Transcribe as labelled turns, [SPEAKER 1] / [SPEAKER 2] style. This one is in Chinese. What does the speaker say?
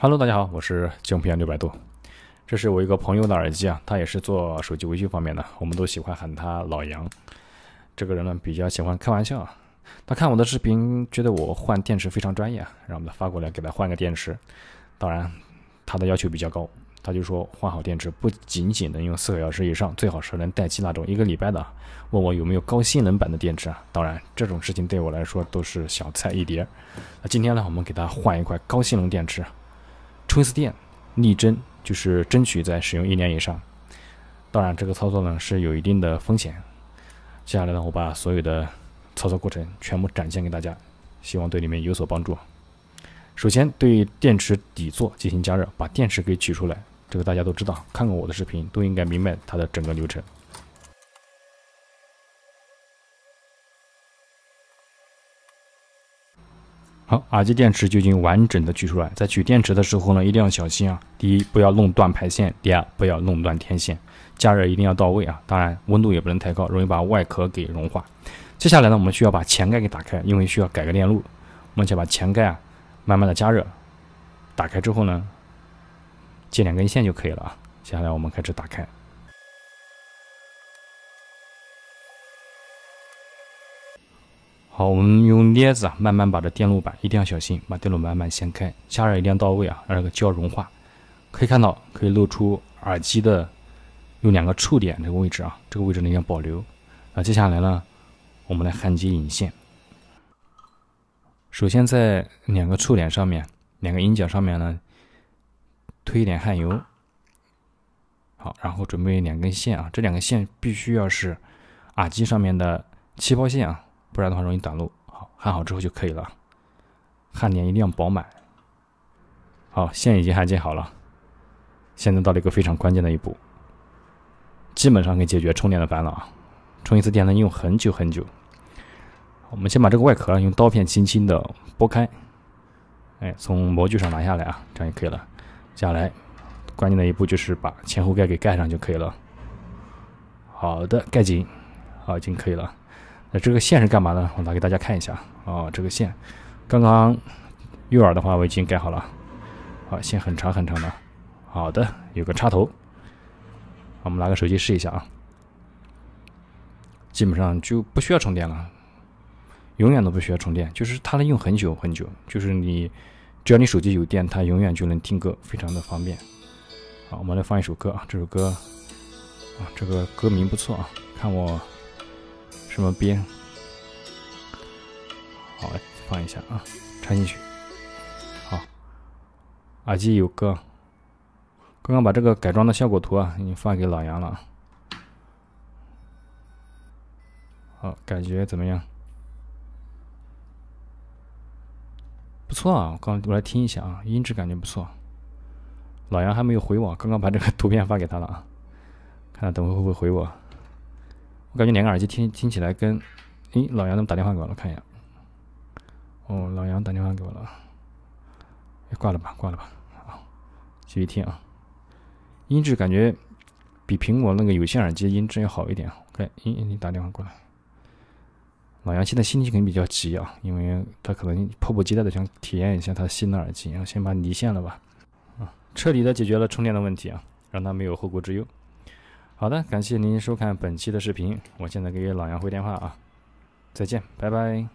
[SPEAKER 1] Hello，大家好，我是镜片六百度。这是我一个朋友的耳机啊，他也是做手机维修方面的，我们都喜欢喊他老杨。这个人呢比较喜欢开玩笑啊，他看我的视频，觉得我换电池非常专业啊，让我们发过来给他换个电池。当然，他的要求比较高，他就说换好电池不仅仅能用四个小时以上，最好是能待机那种一个礼拜的。问我有没有高性能版的电池啊？当然这种事情对我来说都是小菜一碟。那今天呢，我们给他换一块高性能电池。充一次电，力争就是争取在使用一年以上。当然，这个操作呢是有一定的风险。接下来呢，我把所有的操作过程全部展现给大家，希望对你们有所帮助。首先，对电池底座进行加热，把电池给取出来。这个大家都知道，看过我的视频都应该明白它的整个流程。好，耳机电池就已经完整的取出来。在取电池的时候呢，一定要小心啊。第一，不要弄断排线；第二，不要弄断天线。加热一定要到位啊，当然温度也不能太高，容易把外壳给融化。接下来呢，我们需要把前盖给打开，因为需要改个电路。我们先把前盖啊，慢慢的加热，打开之后呢，接两根线就可以了啊。接下来我们开始打开。好，我们用镊子啊，慢慢把这电路板，一定要小心，把电路板慢慢掀开，加热一定要到位啊，让这个胶融化。可以看到，可以露出耳机的有两个触点这个位置啊，这个位置一定要保留。那接下来呢，我们来焊接引线。首先在两个触点上面，两个引脚上面呢，推一点焊油。好，然后准备两根线啊，这两根线必须要是耳机上面的气泡线啊。不然的话容易短路。好，焊好之后就可以了。焊点一定要饱满。好，线已经焊接好了。现在到了一个非常关键的一步，基本上可以解决充电的烦恼。充一次电能用很久很久。我们先把这个外壳用刀片轻轻的拨开，哎，从模具上拿下来啊，这样就可以了。接下来关键的一步就是把前后盖给盖上就可以了。好的，盖紧，好，已经可以了。那这个线是干嘛的？我拿给大家看一下啊。这个线，刚刚右耳的话我已经改好了。好，线很长很长的。好的，有个插头。我们拿个手机试一下啊。基本上就不需要充电了，永远都不需要充电，就是它能用很久很久。就是你只要你手机有电，它永远就能听歌，非常的方便。好，我们来放一首歌啊。这首歌啊，这个歌名不错啊。看我。怎么编？好放一下啊，插进去。好，耳机有个。刚刚把这个改装的效果图啊，已经发给老杨了。好，感觉怎么样？不错啊！我刚我来听一下啊，音质感觉不错。老杨还没有回我，刚刚把这个图片发给他了啊，看他等会会不会回我？我感觉两个耳机听听起来跟，诶，老杨怎么打电话给我了？看一下，哦，老杨打电话给我了，挂了吧，挂了吧，好，继续听啊，音质感觉比苹果那个有线耳机音质要好一点。OK，诶，你打电话过来，老杨现在心情肯定比较急啊，因为他可能迫不及待的想体验一下他新的耳机，然后先把离线了吧，啊，彻底的解决了充电的问题啊，让他没有后顾之忧。好的，感谢您收看本期的视频，我现在给老杨回电话啊，再见，拜拜。